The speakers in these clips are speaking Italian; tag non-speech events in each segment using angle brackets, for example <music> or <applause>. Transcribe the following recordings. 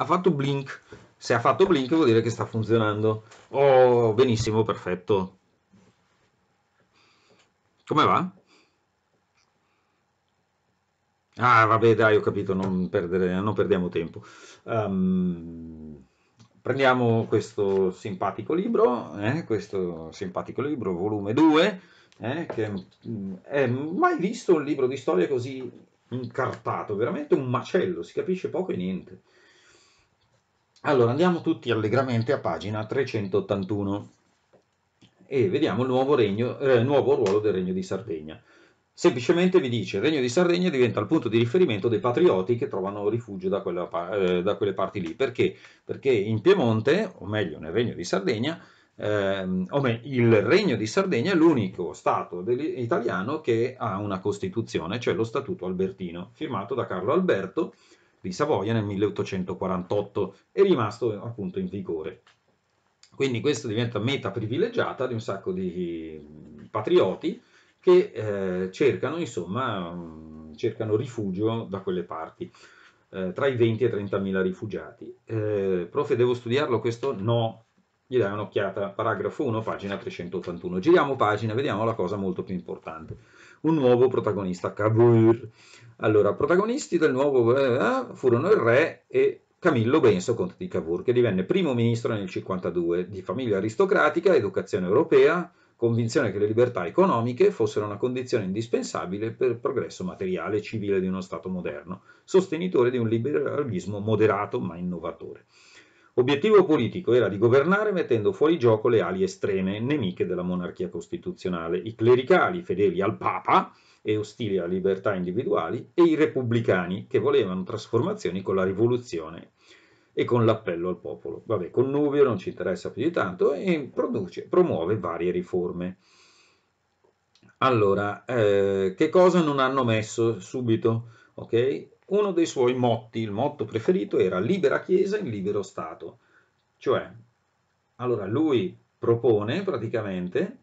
ha fatto blink. Se ha fatto blink vuol dire che sta funzionando. Oh, benissimo, perfetto. Come va? Ah, vabbè, dai, ho capito, non, perdere, non perdiamo tempo. Um, prendiamo questo simpatico libro, eh, questo simpatico libro, volume 2, eh, che mm, è mai visto un libro di storia così incartato, veramente un macello, si capisce poco e niente. Allora, andiamo tutti allegramente a pagina 381 e vediamo il nuovo, regno, eh, nuovo ruolo del Regno di Sardegna. Semplicemente vi dice, il Regno di Sardegna diventa il punto di riferimento dei patrioti che trovano rifugio da, quella, eh, da quelle parti lì. Perché? Perché in Piemonte, o meglio nel Regno di Sardegna, eh, o meglio, il Regno di Sardegna è l'unico Stato italiano che ha una Costituzione, cioè lo Statuto Albertino, firmato da Carlo Alberto, di Savoia nel 1848 è rimasto appunto in vigore. Quindi questa diventa meta privilegiata di un sacco di mm, patrioti che eh, cercano, insomma, mm, cercano rifugio da quelle parti, eh, tra i 20 e i 30 mila rifugiati. Eh, profe, devo studiarlo questo? No, gli dai un'occhiata, paragrafo 1, pagina 381. Giriamo pagina, vediamo la cosa molto più importante. Un nuovo protagonista, Cavour allora, protagonisti del nuovo eh, furono il re e Camillo Benso, conte di Cavour, che divenne primo ministro nel 1952, di famiglia aristocratica, educazione europea, convinzione che le libertà economiche fossero una condizione indispensabile per il progresso materiale e civile di uno Stato moderno, sostenitore di un liberalismo moderato ma innovatore. Obiettivo politico era di governare mettendo fuori gioco le ali estreme, nemiche della monarchia costituzionale, i clericali fedeli al Papa, e ostili alle libertà individuali, e i repubblicani, che volevano trasformazioni con la rivoluzione e con l'appello al popolo. Vabbè, connubio non ci interessa più di tanto e produce, promuove varie riforme. Allora, eh, che cosa non hanno messo subito? Okay? Uno dei suoi motti, il motto preferito, era libera Chiesa in libero Stato. Cioè, allora lui propone praticamente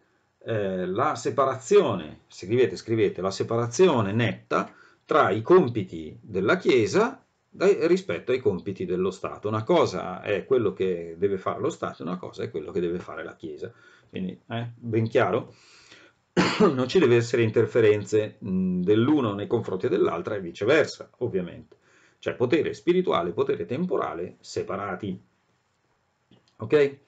eh, la separazione, scrivete, scrivete, la separazione netta tra i compiti della Chiesa dai, rispetto ai compiti dello Stato. Una cosa è quello che deve fare lo Stato, una cosa è quello che deve fare la Chiesa. Quindi, eh, ben chiaro? <coughs> non ci deve essere interferenze dell'uno nei confronti dell'altra e viceversa, ovviamente. Cioè potere spirituale e potere temporale separati. Ok?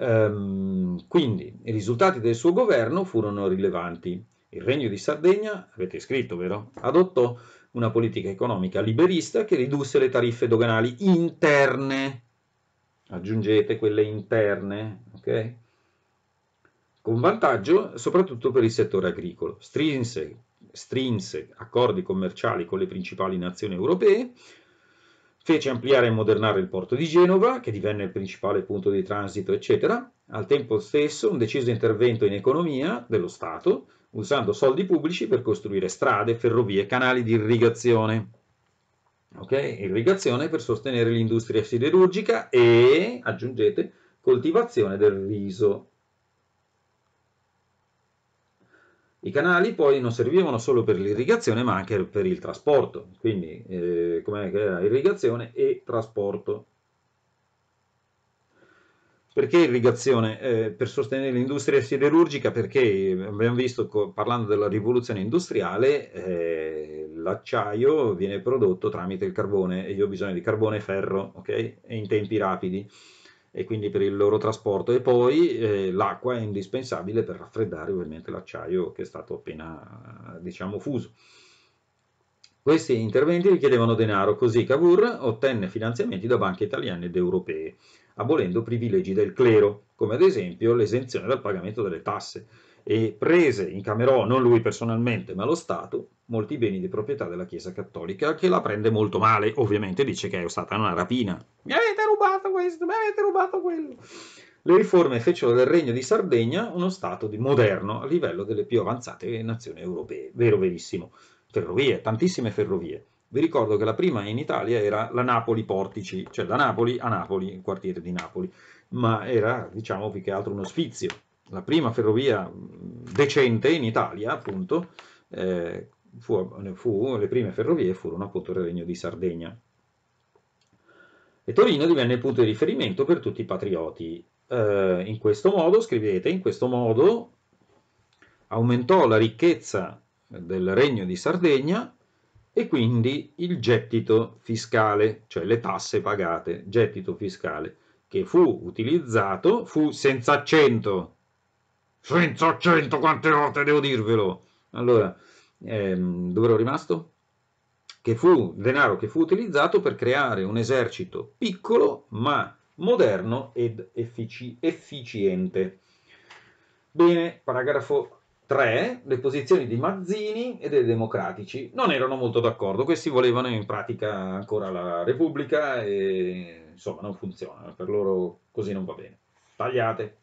Ehm, quindi i risultati del suo governo furono rilevanti. Il Regno di Sardegna, avete scritto, vero? Adottò una politica economica liberista che ridusse le tariffe doganali interne, aggiungete quelle interne, ok? Con vantaggio soprattutto per il settore agricolo. Strinse, strinse accordi commerciali con le principali nazioni europee fece ampliare e modernare il porto di Genova, che divenne il principale punto di transito, eccetera. Al tempo stesso un deciso intervento in economia dello Stato, usando soldi pubblici per costruire strade, ferrovie, canali di irrigazione. Ok? Irrigazione per sostenere l'industria siderurgica e, aggiungete, coltivazione del riso I canali poi non servivano solo per l'irrigazione ma anche per il trasporto, quindi eh, come era irrigazione e trasporto. Perché irrigazione? Eh, per sostenere l'industria siderurgica, perché abbiamo visto, parlando della rivoluzione industriale, eh, l'acciaio viene prodotto tramite il carbone e io ho bisogno di carbone e ferro, ok? E in tempi rapidi e quindi per il loro trasporto e poi eh, l'acqua è indispensabile per raffreddare ovviamente l'acciaio che è stato appena diciamo fuso. Questi interventi richiedevano denaro, così Cavour ottenne finanziamenti da banche italiane ed europee, abolendo privilegi del clero, come ad esempio l'esenzione dal pagamento delle tasse, e prese in Camerò, non lui personalmente, ma lo Stato, molti beni di proprietà della Chiesa Cattolica, che la prende molto male, ovviamente dice che è stata una rapina. Mi avete rubato questo, mi avete rubato quello. Le riforme fecero del Regno di Sardegna uno stato di moderno a livello delle più avanzate nazioni europee, vero verissimo. Ferrovie, tantissime ferrovie. Vi ricordo che la prima in Italia era la Napoli Portici, cioè da Napoli a Napoli, il quartiere di Napoli, ma era diciamo più che altro un ospizio. La prima ferrovia mm, decente in Italia, appunto, eh, fu, fu, le prime ferrovie furono appunto il Regno di Sardegna. E Torino divenne il punto di riferimento per tutti i patrioti. Eh, in questo modo, scrivete, in questo modo aumentò la ricchezza del Regno di Sardegna e quindi il gettito fiscale, cioè le tasse pagate, gettito fiscale, che fu utilizzato, fu senza accento. Senza accento, quante volte devo dirvelo? Allora, ehm, dove ero rimasto? Che fu denaro che fu utilizzato per creare un esercito piccolo ma moderno ed effici efficiente. Bene, paragrafo 3. Le posizioni di Mazzini e dei democratici non erano molto d'accordo, questi volevano in pratica ancora la Repubblica e insomma non funziona, per loro così non va bene. Tagliate.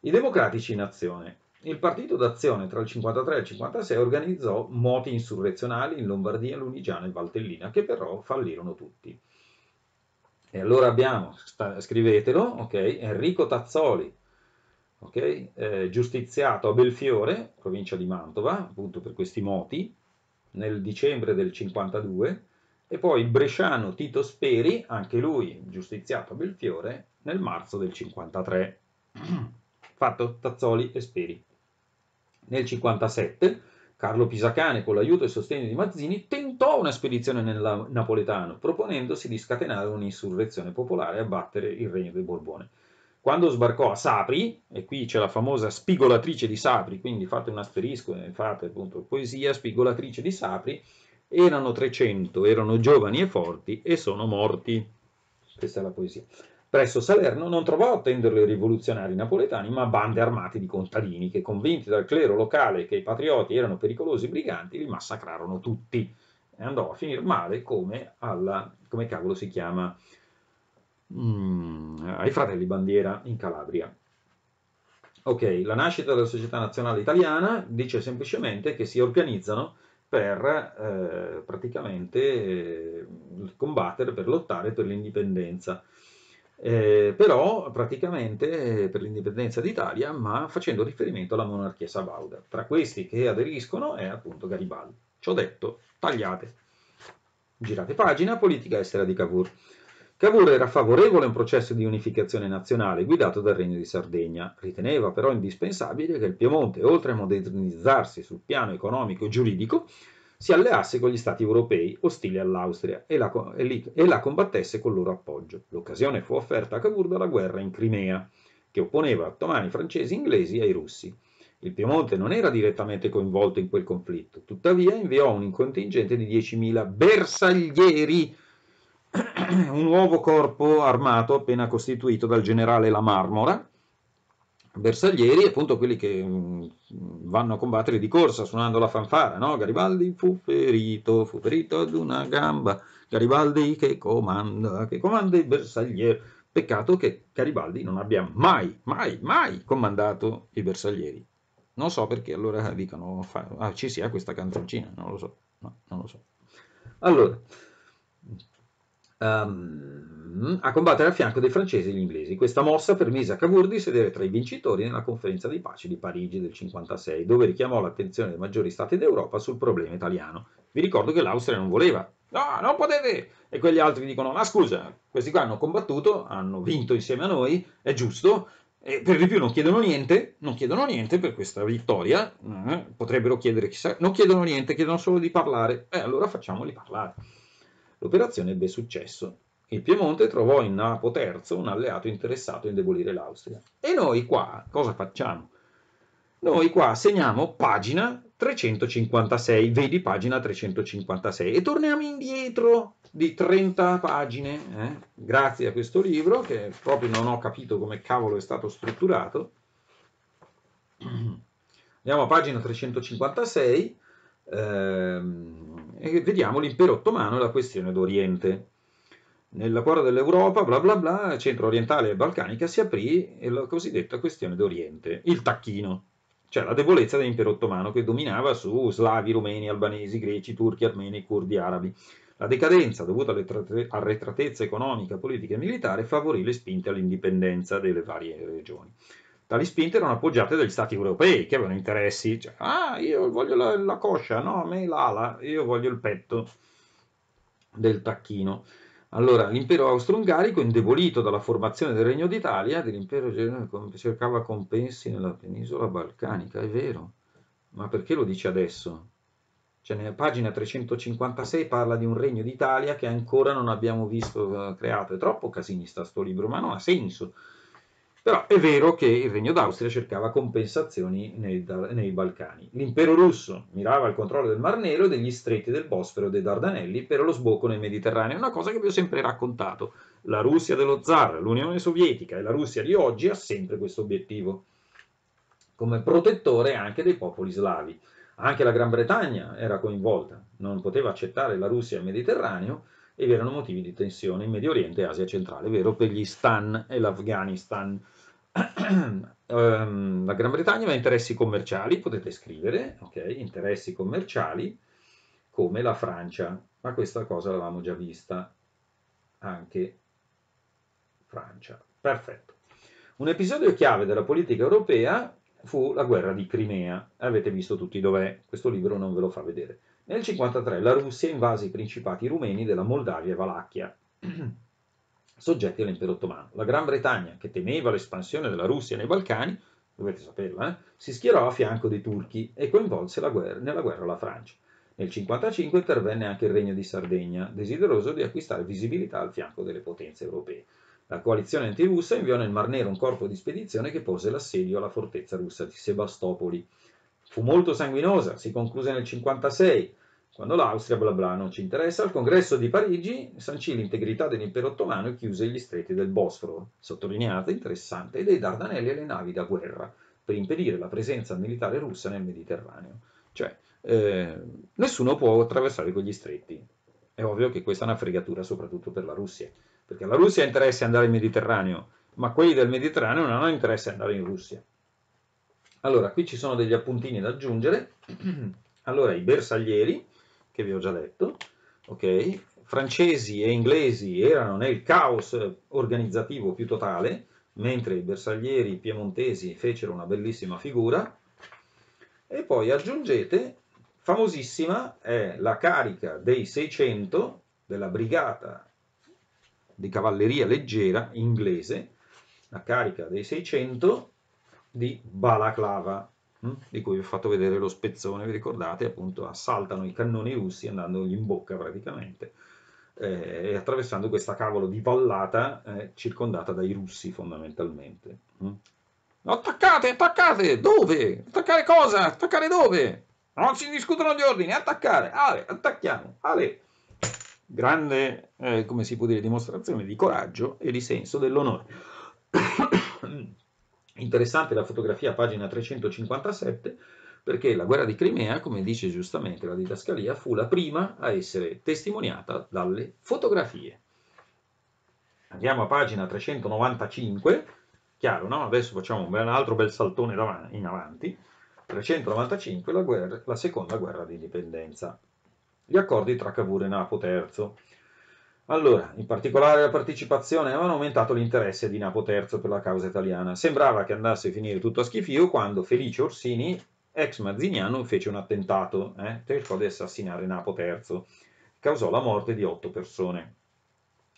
I democratici in azione. Il partito d'azione tra il 53 e il 56 organizzò moti insurrezionali in Lombardia, Lunigiana e Valtellina, che però fallirono tutti. E allora abbiamo, scrivetelo, okay, Enrico Tazzoli, okay, eh, giustiziato a Belfiore, provincia di Mantova, appunto per questi moti, nel dicembre del 52, e poi il bresciano Tito Speri, anche lui giustiziato a Belfiore, nel marzo del 53. <clears throat> Fatto, Tazzoli e Speri. Nel 57 Carlo Pisacane, con l'aiuto e il sostegno di Mazzini, tentò una spedizione nel napoletano, proponendosi di scatenare un'insurrezione popolare e abbattere il regno dei Borbone. Quando sbarcò a Sapri, e qui c'è la famosa spigolatrice di Sapri, quindi fate un asterisco e fate appunto poesia, spigolatrice di Sapri, erano 300, erano giovani e forti e sono morti. Questa è la poesia. Presso Salerno non trovò a tenderlo i rivoluzionari napoletani, ma bande armate di contadini che, convinti dal clero locale che i patrioti erano pericolosi briganti, li massacrarono tutti. E andò a finire male come alla, come cavolo si chiama, mm, ai fratelli bandiera in Calabria. Ok, la nascita della Società Nazionale Italiana dice semplicemente che si organizzano per eh, praticamente eh, combattere, per lottare per l'indipendenza eh, però praticamente eh, per l'indipendenza d'Italia, ma facendo riferimento alla monarchia sabauda. Tra questi che aderiscono è appunto Garibaldi. Ciò detto, tagliate. Girate pagina, politica estera di Cavour. Cavour era favorevole a un processo di unificazione nazionale guidato dal Regno di Sardegna, riteneva però indispensabile che il Piemonte, oltre a modernizzarsi sul piano economico e giuridico, si alleasse con gli stati europei ostili all'Austria e la, e, li, e la combattesse col loro appoggio. L'occasione fu offerta a Cavour dalla guerra in Crimea, che opponeva ottomani, francesi, inglesi ai russi. Il Piemonte non era direttamente coinvolto in quel conflitto, tuttavia inviò un contingente di 10.000 bersaglieri, <clears throat> un nuovo corpo armato appena costituito dal generale La Marmora, bersaglieri, appunto quelli che mh, mm, vanno a combattere di corsa suonando la fanfara, no? Garibaldi fu ferito, fu ferito ad una gamba, Garibaldi che comanda, che comanda i bersaglieri. Peccato che Garibaldi non abbia mai, mai, mai comandato i bersaglieri. Non so perché allora dicono, ah, ci sia questa canzoncina, non lo so, no, non lo so. Allora, um, a combattere al fianco dei francesi e degli inglesi. Questa mossa permise a Cavour di sedere tra i vincitori nella conferenza di pace di Parigi del 1956, dove richiamò l'attenzione dei maggiori stati d'Europa sul problema italiano. Vi ricordo che l'Austria non voleva. No, non potete! E quegli altri dicono, ma scusa, questi qua hanno combattuto, hanno vinto insieme a noi, è giusto, e per di più non chiedono niente, non chiedono niente per questa vittoria, eh, potrebbero chiedere chissà, non chiedono niente, chiedono solo di parlare, e eh, allora facciamoli parlare. L'operazione ebbe successo. Il Piemonte trovò in Napo III un alleato interessato a indebolire l'Austria. E noi qua cosa facciamo? Noi qua segniamo pagina 356, vedi pagina 356 e torniamo indietro di 30 pagine, eh? grazie a questo libro che proprio non ho capito come cavolo è stato strutturato. Andiamo a pagina 356, ehm, e vediamo l'impero ottomano e la questione d'Oriente. Nella cuore dell'Europa, bla bla bla, centro orientale e balcanica si aprì la cosiddetta questione d'Oriente, il tacchino, cioè la debolezza dell'impero ottomano che dominava su slavi, rumeni, albanesi, greci, turchi, armeni, curdi, arabi. La decadenza dovuta all'arretratezza economica, politica e militare favorì le spinte all'indipendenza delle varie regioni. Tali spinte erano appoggiate dagli stati europei che avevano interessi, cioè, ah, io voglio la, la coscia, no, a me l'ala, io voglio il petto del tacchino. Allora, l'impero austro-ungarico, indebolito dalla formazione del Regno d'Italia, dell'impero cercava compensi nella penisola balcanica, è vero. Ma perché lo dice adesso? Cioè, nella pagina 356 parla di un Regno d'Italia che ancora non abbiamo visto eh, creato. È troppo casinista sto libro, ma non ha senso. Però è vero che il Regno d'Austria cercava compensazioni nei, nei, Balcani. L'impero russo mirava al controllo del Mar Nero, e degli stretti del Bosfero e dei Dardanelli per lo sbocco nel Mediterraneo, una cosa che vi ho sempre raccontato. La Russia dello zar, l'Unione Sovietica e la Russia di oggi ha sempre questo obiettivo, come protettore anche dei popoli slavi. Anche la Gran Bretagna era coinvolta, non poteva accettare la Russia al Mediterraneo, e vi erano motivi di tensione in Medio Oriente e Asia centrale, vero per gli Stan e l'Afghanistan. <clears throat> Ehm, la Gran Bretagna aveva interessi commerciali, potete scrivere, ok? Interessi commerciali come la Francia, ma questa cosa l'avevamo già vista anche Francia. Perfetto. Un episodio chiave della politica europea fu la guerra di Crimea. Avete visto tutti dov'è, questo libro non ve lo fa vedere. Nel 53 la Russia invase i principati rumeni della Moldavia e Valacchia, <clears throat> soggetti all'impero ottomano. La Gran Bretagna, che temeva l'espansione della Russia nei Balcani, dovete saperla, eh, si schierò a fianco dei turchi e coinvolse guerra, nella guerra la Francia. Nel 55 intervenne anche il Regno di Sardegna, desideroso di acquistare visibilità al fianco delle potenze europee. La coalizione antirussa inviò nel Mar Nero un corpo di spedizione che pose l'assedio alla fortezza russa di Sebastopoli. Fu molto sanguinosa, si concluse nel 1956 quando l'Austria, bla bla, non ci interessa, il congresso di Parigi sancì l'integrità dell'impero ottomano e chiuse gli stretti del Bosforo, sottolineata interessante, e dei Dardanelli alle navi da guerra, per impedire la presenza militare russa nel Mediterraneo. Cioè, eh, nessuno può attraversare quegli stretti. È ovvio che questa è una fregatura soprattutto per la Russia, perché la Russia ha interesse ad andare in Mediterraneo, ma quelli del Mediterraneo non hanno interesse ad andare in Russia. Allora, qui ci sono degli appuntini da aggiungere. <clears throat> Allora, i bersaglieri, che vi ho già detto, ok? Francesi e inglesi erano nel caos organizzativo più totale, mentre i bersaglieri piemontesi fecero una bellissima figura. E poi aggiungete, famosissima è la carica dei 600 della brigata di cavalleria leggera inglese, la carica dei 600 di Balaclava. Mm? di cui vi ho fatto vedere lo spezzone, vi ricordate? Appunto assaltano i cannoni russi andandogli in bocca praticamente eh, e attraversando questa cavolo di vallata eh, circondata dai russi fondamentalmente. Mh? Mm? Attaccate, attaccate! Dove? Attaccare cosa? Attaccare dove? Non si discutono gli ordini, attaccare! Ale, attacchiamo! Ale! Grande, eh, come si può dire, dimostrazione di coraggio e di senso dell'onore. <coughs> Mm. Interessante la fotografia, pagina 357, perché la guerra di Crimea, come dice giustamente la didascalia, fu la prima a essere testimoniata dalle fotografie. Andiamo a pagina 395, chiaro, no? Adesso facciamo un altro bel saltone in avanti. 395, la, guerra, la seconda guerra di indipendenza. Gli accordi tra Cavour e Napo III. Allora, in particolare la partecipazione avevano aumentato l'interesse di Napo III per la causa italiana. Sembrava che andasse a finire tutto a schifio quando Felice Orsini, ex Mazziniano, fece un attentato, eh, cercò di assassinare Napo III, causò la morte di otto persone.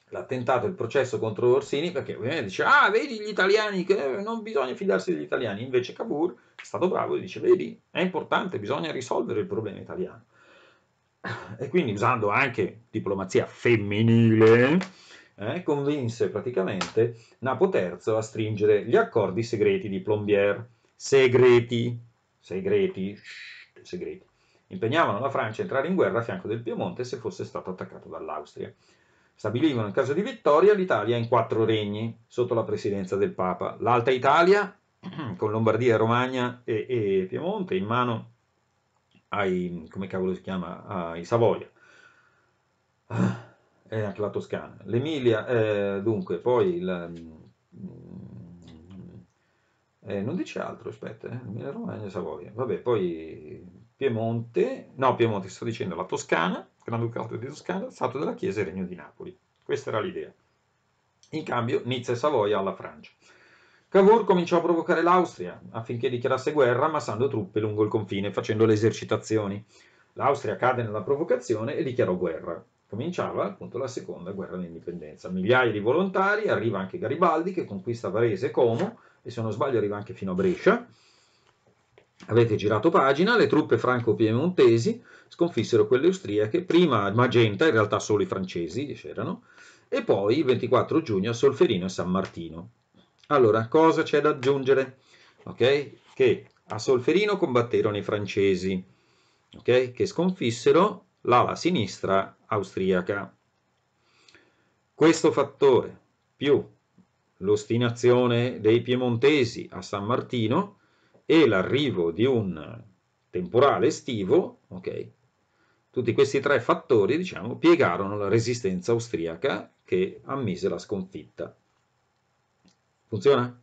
L'attentato e il processo contro Orsini, perché ovviamente dice, ah, vedi gli italiani, che non bisogna fidarsi degli italiani. Invece Cavour è stato bravo e dice, vedi, è importante, bisogna risolvere il problema italiano e quindi usando anche diplomazia femminile, eh, convinse praticamente Napo III a stringere gli accordi segreti di Plombier. Segreti, segreti, shh, segreti. Impegnavano la Francia a entrare in guerra a fianco del Piemonte se fosse stato attaccato dall'Austria. Stabilivano in caso di vittoria l'Italia in quattro regni sotto la presidenza del Papa. L'Alta Italia, <clears throat> con Lombardia, Romagna e, e Piemonte in mano ai, come cavolo si chiama, ai Savoia, e ah, anche la Toscana. L'Emilia, eh, dunque, poi il... Mm, eh, non dice altro, aspetta, eh? Emilia Romagna e Savoia. Vabbè, poi Piemonte, no Piemonte, sto dicendo la Toscana, Granducato di Toscana, Stato della Chiesa e Regno di Napoli. Questa era l'idea. In cambio Nizza e Savoia alla Francia. Cavour cominciò a provocare l'Austria affinché dichiarasse guerra massando truppe lungo il confine, facendo le esercitazioni. L'Austria cadde nella provocazione e dichiarò guerra. Cominciava appunto la seconda guerra d'indipendenza. Migliaia di volontari, arriva anche Garibaldi che conquista Varese e Como e se non sbaglio arriva anche fino a Brescia. Avete girato pagina, le truppe franco-piemontesi sconfissero quelle austriache, prima Magenta, in realtà solo i francesi c'erano, e poi il 24 giugno a Solferino e San Martino. Allora, cosa c'è da aggiungere? Okay? Che a Solferino combatterono i francesi, okay? che sconfissero l'ala sinistra austriaca. Questo fattore più l'ostinazione dei piemontesi a San Martino e l'arrivo di un temporale estivo, okay? tutti questi tre fattori diciamo, piegarono la resistenza austriaca che ammise la sconfitta. Funziona?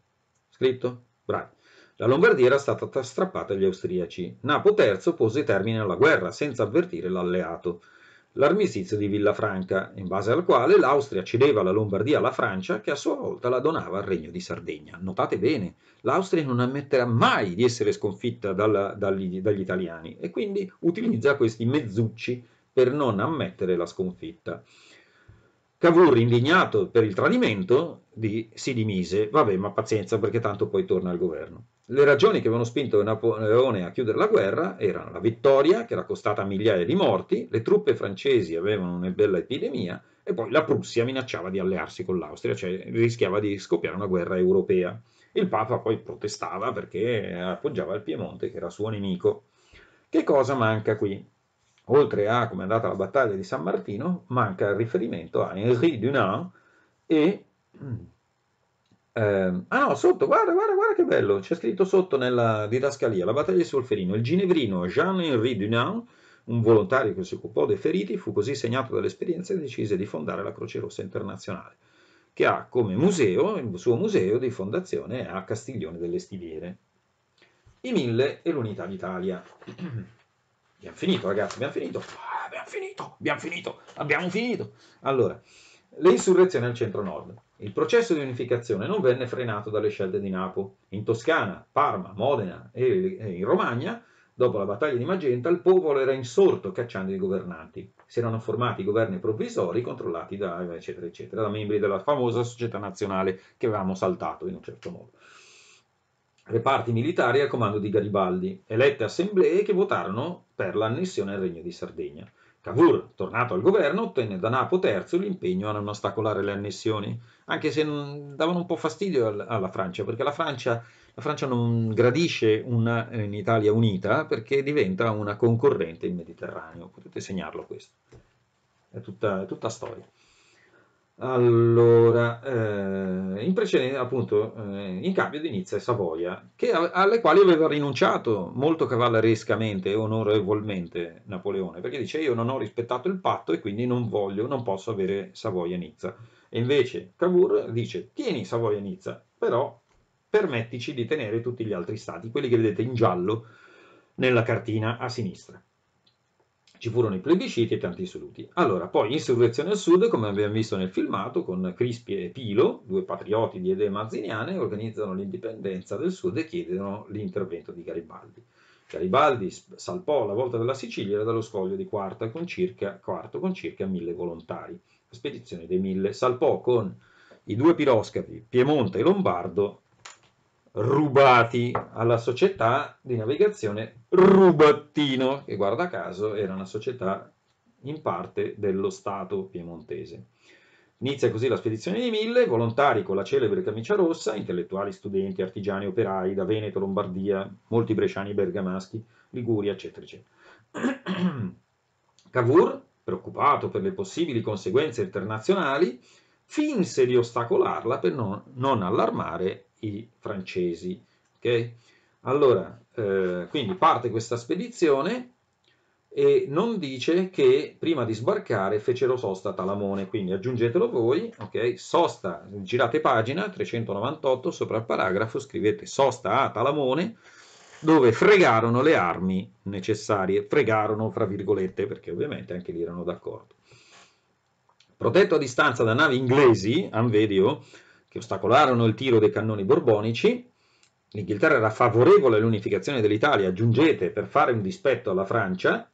Scritto? Bravo. La Lombardia era stata strappata agli austriaci. Napo III pose termine alla guerra senza avvertire l'alleato. L'armistizio di Villafranca, in base al quale l'Austria cedeva la Lombardia alla Francia, che a sua volta la donava al Regno di Sardegna. Notate bene, l'Austria non ammetterà mai di essere sconfitta dalla, dagli, dagli italiani e quindi utilizza questi mezzucci per non ammettere la sconfitta. Cavour, indignato per il tradimento, di, si dimise, vabbè ma pazienza perché tanto poi torna al governo. Le ragioni che avevano spinto Napoleone a chiudere la guerra erano la vittoria, che era costata migliaia di morti, le truppe francesi avevano una bella epidemia e poi la Prussia minacciava di allearsi con l'Austria, cioè rischiava di scoppiare una guerra europea. Il Papa poi protestava perché appoggiava il Piemonte, che era suo nemico. Che cosa manca qui? Oltre a come è andata la battaglia di San Martino, manca il riferimento a Henri Dunant e... Eh, ah no, sotto, guarda, guarda, guarda che bello, c'è scritto sotto nella didascalia, la battaglia di Solferino, il ginevrino Jean-Henri Dunant, un volontario che si occupò dei feriti, fu così segnato dall'esperienza e decise di fondare la Croce Rossa Internazionale, che ha come museo, il suo museo di fondazione a Castiglione delle Stiviere. I mille e l'unità d'Italia. <clears throat> Abbiamo finito, ragazzi, abbiamo finito. Ah, abbiamo finito, abbiamo finito, abbiamo finito. Allora, le insurrezioni al centro-nord. Il processo di unificazione non venne frenato dalle scelte di Napo. In Toscana, Parma, Modena e in Romagna, dopo la battaglia di Magenta, il popolo era insorto cacciando i governanti. Si erano formati governi provvisori controllati da, eccetera, eccetera, da membri della famosa società nazionale che avevamo saltato in un certo modo reparti militari al comando di Garibaldi, elette assemblee che votarono per l'annessione al Regno di Sardegna. Cavour, tornato al governo, ottenne da Napo III l'impegno a non ostacolare le annessioni, anche se davano un po' fastidio alla Francia, perché la Francia, la Francia non gradisce un'Italia unita perché diventa una concorrente in Mediterraneo. Potete segnarlo questo, è tutta, è tutta storia. Allora, eh, in precedenza, appunto, eh, in cambio di Nizza e Savoia, che, alle quali aveva rinunciato molto cavallerescamente e onorevolmente Napoleone, perché dice io non ho rispettato il patto e quindi non voglio, non posso avere Savoia e Nizza. E invece Cavour dice tieni Savoia e Nizza, però permettici di tenere tutti gli altri stati, quelli che vedete in giallo nella cartina a sinistra ci furono i plebisciti e tanti saluti. Allora, poi insurrezione al sud, come abbiamo visto nel filmato, con Crispi e Pilo, due patrioti di idee mazziniane, organizzano l'indipendenza del sud e chiedono l'intervento di Garibaldi. Garibaldi salpò la volta della Sicilia dallo scoglio di Quarta con circa, Quarto con circa mille volontari. La spedizione dei mille salpò con i due piroscafi Piemonte e Lombardo rubati alla società di navigazione Rubattino, che guarda caso era una società in parte dello Stato piemontese. Inizia così la spedizione di mille, volontari con la celebre camicia rossa, intellettuali, studenti, artigiani, operai da Veneto, Lombardia, molti bresciani, bergamaschi, Liguria, eccetera, eccetera. <clears throat> Cavour, preoccupato per le possibili conseguenze internazionali, finse di ostacolarla per non, non allarmare i francesi. Okay? Allora, eh, quindi parte questa spedizione e non dice che prima di sbarcare fecero sosta a Talamone, quindi aggiungetelo voi, ok? Sosta, girate pagina 398 sopra il paragrafo, scrivete sosta a Talamone dove fregarono le armi necessarie, fregarono fra virgolette perché ovviamente anche lì erano d'accordo. Protetto a distanza da navi inglesi, Anvedio, che ostacolarono il tiro dei cannoni borbonici. L'Inghilterra era favorevole all'unificazione dell'Italia, aggiungete, per fare un dispetto alla Francia.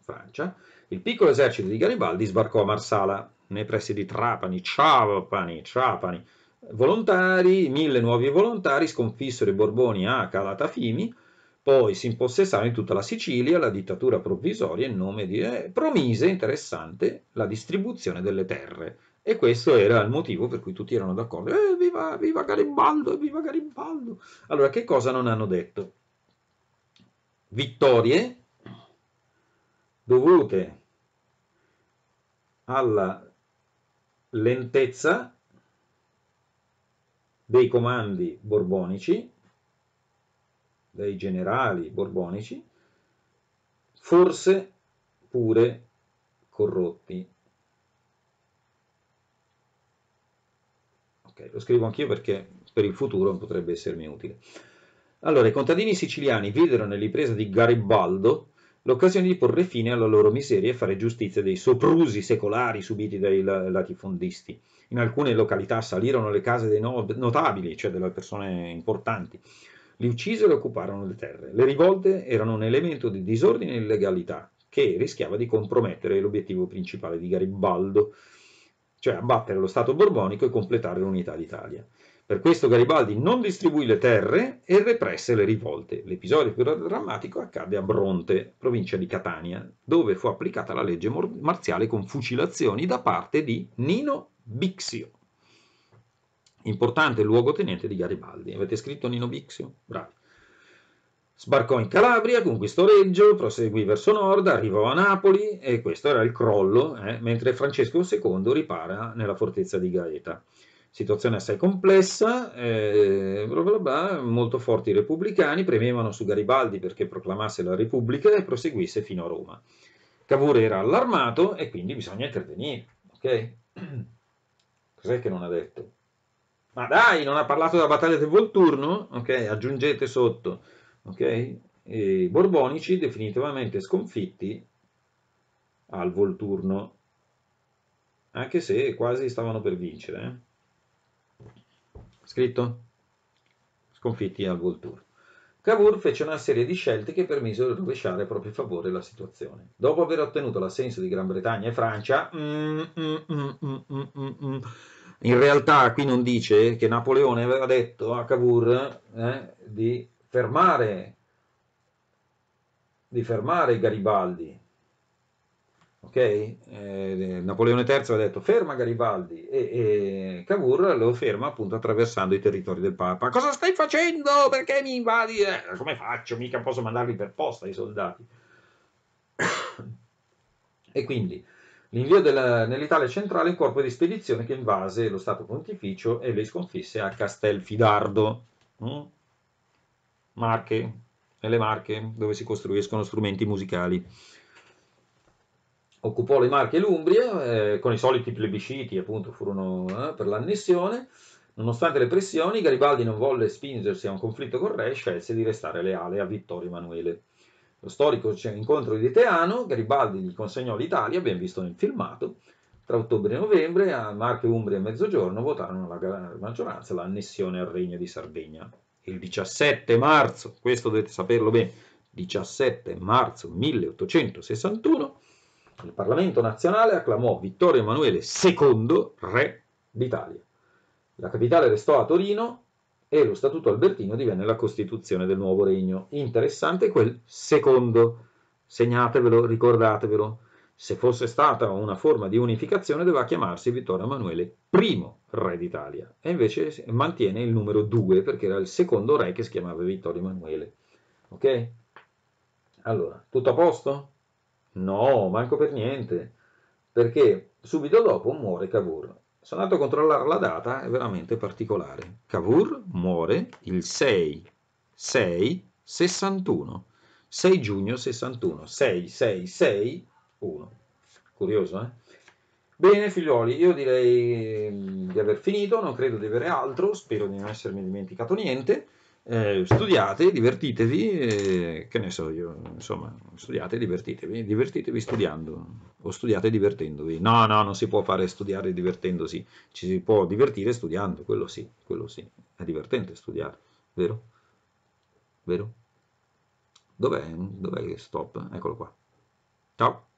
Francia. Il piccolo esercito di Garibaldi sbarcò a Marsala, nei pressi di Trapani, Ciapani, Trapani. Volontari, mille nuovi volontari sconfissero i Borboni a Calatafimi, poi si impossessarono in tutta la Sicilia la dittatura provvisoria in nome di... Eh, promise, interessante, la distribuzione delle terre. E questo era il motivo per cui tutti erano d'accordo. Eh, viva, viva Garibaldo, viva Garibaldo! Allora, che cosa non hanno detto? Vittorie dovute alla lentezza dei comandi borbonici dai generali borbonici, forse pure corrotti. Okay, lo scrivo anch'io perché per il futuro potrebbe essermi utile. Allora, i contadini siciliani videro nell'impresa di Garibaldo l'occasione di porre fine alla loro miseria e fare giustizia dei soprusi secolari subiti dai latifondisti. In alcune località salirono le case dei notabili, cioè delle persone importanti. Li uccisero e occuparono le terre. Le rivolte erano un elemento di disordine e illegalità che rischiava di compromettere l'obiettivo principale di Garibaldo, cioè abbattere lo Stato borbonico e completare l'unità d'Italia. Per questo Garibaldi non distribuì le terre e represse le rivolte. L'episodio più drammatico accadde a Bronte, provincia di Catania, dove fu applicata la legge marziale con fucilazioni da parte di Nino Bixio importante luogotenente di Garibaldi. Avete scritto Nino Bixio? Bravi. Sbarcò in Calabria, conquistò Reggio, proseguì verso nord, arrivò a Napoli e questo era il crollo, eh, mentre Francesco II ripara nella fortezza di Gaeta. Situazione assai complessa, eh, bla bla bla, molto forti i repubblicani premevano su Garibaldi perché proclamasse la Repubblica e proseguisse fino a Roma. Cavour era allarmato e quindi bisogna intervenire. Ok? <clears throat> Cos'è che non ha detto? ma dai, non ha parlato della battaglia del Volturno? Ok, aggiungete sotto, ok? I borbonici definitivamente sconfitti al Volturno, anche se quasi stavano per vincere. Scritto? Sconfitti al Volturno. Cavour fece una serie di scelte che permisero di rovesciare a proprio favore la situazione. Dopo aver ottenuto l'assenso di Gran Bretagna e Francia, mm, mm, mm, in realtà qui non dice che Napoleone aveva detto a Cavour eh, di, fermare, di fermare Garibaldi. Ok? Eh, Napoleone III aveva detto ferma Garibaldi e, e Cavour lo ferma appunto attraversando i territori del Papa. Cosa stai facendo? Perché mi invadi? Eh, come faccio? Mica posso mandarli per posta i soldati. <coughs> e quindi L'invio nell'Italia centrale un corpo di spedizione che invase lo Stato Pontificio e le sconfisse a Castelfidardo, mm? Marche, nelle Marche, dove si costruiscono strumenti musicali. Occupò le Marche e l'Umbria, eh, con i soliti plebisciti, appunto, furono eh, per l'annessione. Nonostante le pressioni, Garibaldi non volle spingersi a un conflitto con Re e scelse di restare leale a Vittorio Emanuele. Lo storico cioè, incontro di Teano, Garibaldi gli consegnò l'Italia, ben visto nel filmato, tra ottobre e novembre a Marche, Umbria e Mezzogiorno votarono la maggioranza l'annessione al Regno di Sardegna. Il 17 marzo, questo dovete saperlo bene, 17 marzo 1861, il Parlamento nazionale acclamò Vittorio Emanuele II, re d'Italia. La capitale restò a Torino, e lo Statuto albertino divenne la Costituzione del nuovo regno. Interessante quel secondo, segnatevelo, ricordatevelo. Se fosse stata una forma di unificazione doveva chiamarsi Vittorio Emanuele I, re d'Italia, e invece mantiene il numero 2 perché era il secondo re che si chiamava Vittorio Emanuele. Ok? Allora, tutto a posto? No, manco per niente, perché subito dopo muore Cavour sono andato a controllare la data, è veramente particolare. Cavour muore il 6, 6, 61. 6 giugno 61. 6, 6, 6, 1. Curioso, eh? Bene, figlioli, io direi mm, di aver finito, non credo di avere altro, spero di non essermi dimenticato niente. Eh, studiate, divertitevi, eh, che ne so io, insomma, studiate, divertitevi, divertitevi studiando o studiate divertendovi. No, no, non si può fare studiare divertendosi, ci si può divertire studiando, quello sì, quello sì, è divertente studiare, vero? Vero? Dov'è? Dov'è stop? Eccolo qua. Ciao.